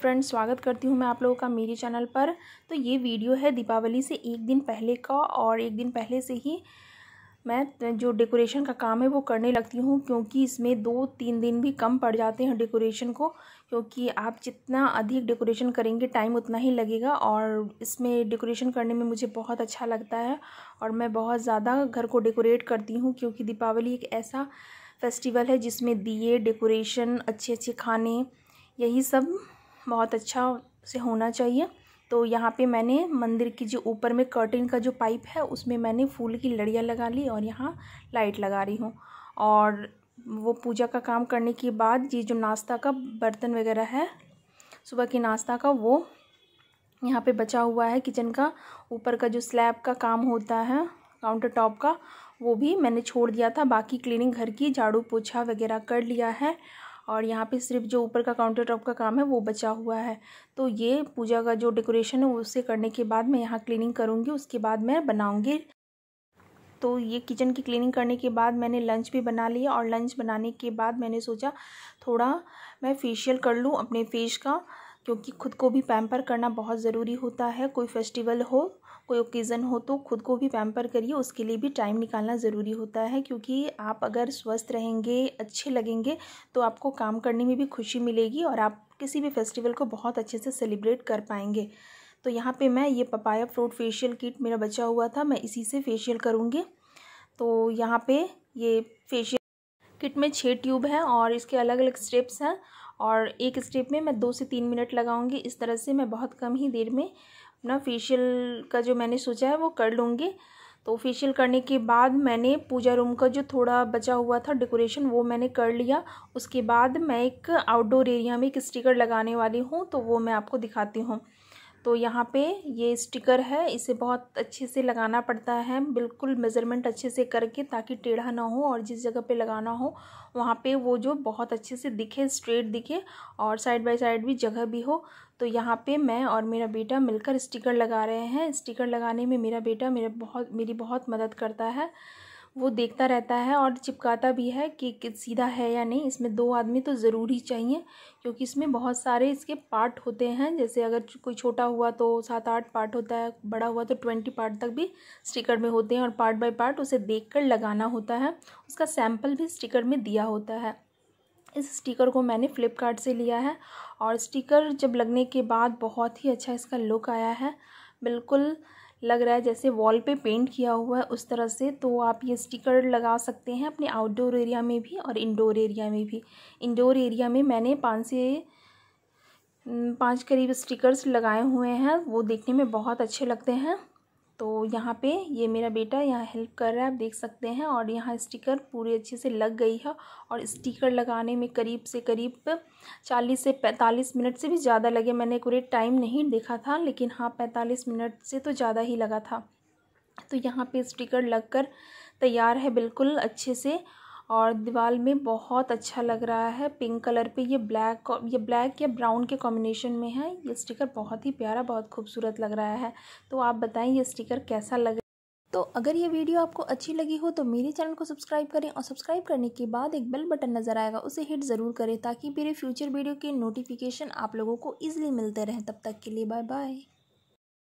friends तो स्वागत करती हूँ मैं आप लोगों का मेरे चैनल पर तो ये वीडियो है दीपावली से एक दिन पहले का और एक दिन पहले से ही मैं जो डेकोरेशन का काम है वो करने लगती हूँ क्योंकि इसमें दो तीन दिन भी कम पड़ जाते हैं डेकोरेशन को क्योंकि आप जितना अधिक डेकोरेशन करेंगे टाइम उतना ही लगेगा और इसमें डेकोरेशन करने में मुझे बहुत अच्छा लगता है और मैं बहुत ज़्यादा घर को डेकोरेट करती हूँ क्योंकि दीपावली एक ऐसा फेस्टिवल है जिसमें दिए डेकोरेशन अच्छे अच्छे खाने यही सब बहुत अच्छा से होना चाहिए तो यहाँ पे मैंने मंदिर की जो ऊपर में कर्टिन का जो पाइप है उसमें मैंने फूल की लड़ियाँ लगा ली और यहाँ लाइट लगा रही हूँ और वो पूजा का काम करने के बाद ये जो नाश्ता का बर्तन वगैरह है सुबह के नाश्ता का वो यहाँ पे बचा हुआ है किचन का ऊपर का जो स्लैब का काम होता है काउंटर टॉप का वो भी मैंने छोड़ दिया था बाकी क्लीनिंग घर की झाड़ू पोछा वगैरह कर लिया है और यहाँ पे सिर्फ जो ऊपर का काउंटर टॉप का काम है वो बचा हुआ है तो ये पूजा का जो डेकोरेशन है उसे करने के बाद मैं यहाँ क्लीनिंग करूँगी उसके बाद मैं बनाऊँगी तो ये किचन की क्लीनिंग करने के बाद मैंने लंच भी बना लिया और लंच बनाने के बाद मैंने सोचा थोड़ा मैं फेशियल कर लूँ अपने फेस का क्योंकि खुद को भी पैम्पर करना बहुत ज़रूरी होता है कोई फेस्टिवल हो कोई ओकेज़न हो तो खुद को भी पैम्पर करिए उसके लिए भी टाइम निकालना ज़रूरी होता है क्योंकि आप अगर स्वस्थ रहेंगे अच्छे लगेंगे तो आपको काम करने में भी खुशी मिलेगी और आप किसी भी फेस्टिवल को बहुत अच्छे से सेलिब्रेट कर पाएंगे तो यहाँ पे मैं ये पपाया फ्रूट फेशियल किट मेरा बचा हुआ था मैं इसी से फेशियल करूँगी तो यहाँ पे ये फेशियल किट में छः ट्यूब हैं और इसके अलग अलग स्टेप्स हैं और एक स्टेप में मैं दो से तीन मिनट लगाऊंगी इस तरह से मैं बहुत कम ही देर में अपना फेशियल का जो मैंने सोचा है वो कर लूँगी तो फेशियल करने के बाद मैंने पूजा रूम का जो थोड़ा बचा हुआ था डेकोरेशन वो मैंने कर लिया उसके बाद मैं एक आउटडोर एरिया में एक स्टिकर लगाने वाली हूँ तो वो मैं आपको दिखाती हूँ तो यहाँ पे ये स्टिकर है इसे बहुत अच्छे से लगाना पड़ता है बिल्कुल मेज़रमेंट अच्छे से करके ताकि टेढ़ा ना हो और जिस जगह पे लगाना हो वहाँ पे वो जो बहुत अच्छे से दिखे स्ट्रेट दिखे और साइड बाय साइड भी जगह भी हो तो यहाँ पे मैं और मेरा बेटा मिलकर स्टिकर लगा रहे हैं स्टिकर लगाने में मेरा बेटा मेरा बहुत मेरी बहुत मदद करता है वो देखता रहता है और चिपकाता भी है कि सीधा है या नहीं इसमें दो आदमी तो ज़रूर ही चाहिए क्योंकि इसमें बहुत सारे इसके पार्ट होते हैं जैसे अगर कोई छोटा हुआ तो सात आठ पार्ट होता है बड़ा हुआ तो ट्वेंटी पार्ट तक भी स्टिकर में होते हैं और पार्ट बाय पार्ट उसे देख कर लगाना होता है उसका सैम्पल भी स्टिकर में दिया होता है इस स्टिकर को मैंने फ़्लिपकार्ट से लिया है और स्टिकर जब लगने के बाद बहुत ही अच्छा इसका लुक आया है बिल्कुल लग रहा है जैसे वॉल पे पेंट किया हुआ है उस तरह से तो आप ये स्टिकर लगा सकते हैं अपने आउटडोर एरिया में भी और इंडोर एरिया में भी इंडोर एरिया में मैंने पाँच से पाँच करीब स्टिकर्स लगाए हुए हैं वो देखने में बहुत अच्छे लगते हैं तो यहाँ पे ये मेरा बेटा यहाँ हेल्प कर रहा है आप देख सकते हैं और यहाँ स्टिकर पूरी अच्छे से लग गई है और स्टिकर लगाने में करीब से करीब चालीस से पैंतालीस मिनट से भी ज़्यादा लगे मैंने पूरे टाइम नहीं देखा था लेकिन हाँ पैंतालीस मिनट से तो ज़्यादा ही लगा था तो यहाँ पे स्टिकर लगकर तैयार है बिल्कुल अच्छे से और दीवाल में बहुत अच्छा लग रहा है पिंक कलर पे ये ब्लैक ये ब्लैक या ब्राउन के कॉम्बिनेशन में है ये स्टिकर बहुत ही प्यारा बहुत खूबसूरत लग रहा है तो आप बताएं ये स्टिकर कैसा लग तो अगर ये वीडियो आपको अच्छी लगी हो तो मेरे चैनल को सब्सक्राइब करें और सब्सक्राइब करने के बाद एक बेल बटन नज़र आएगा उसे हिट ज़रूर करें ताकि मेरे फ्यूचर वीडियो के नोटिफिकेशन आप लोगों को ईजिली मिलते रहें तब तक के लिए बाय बाय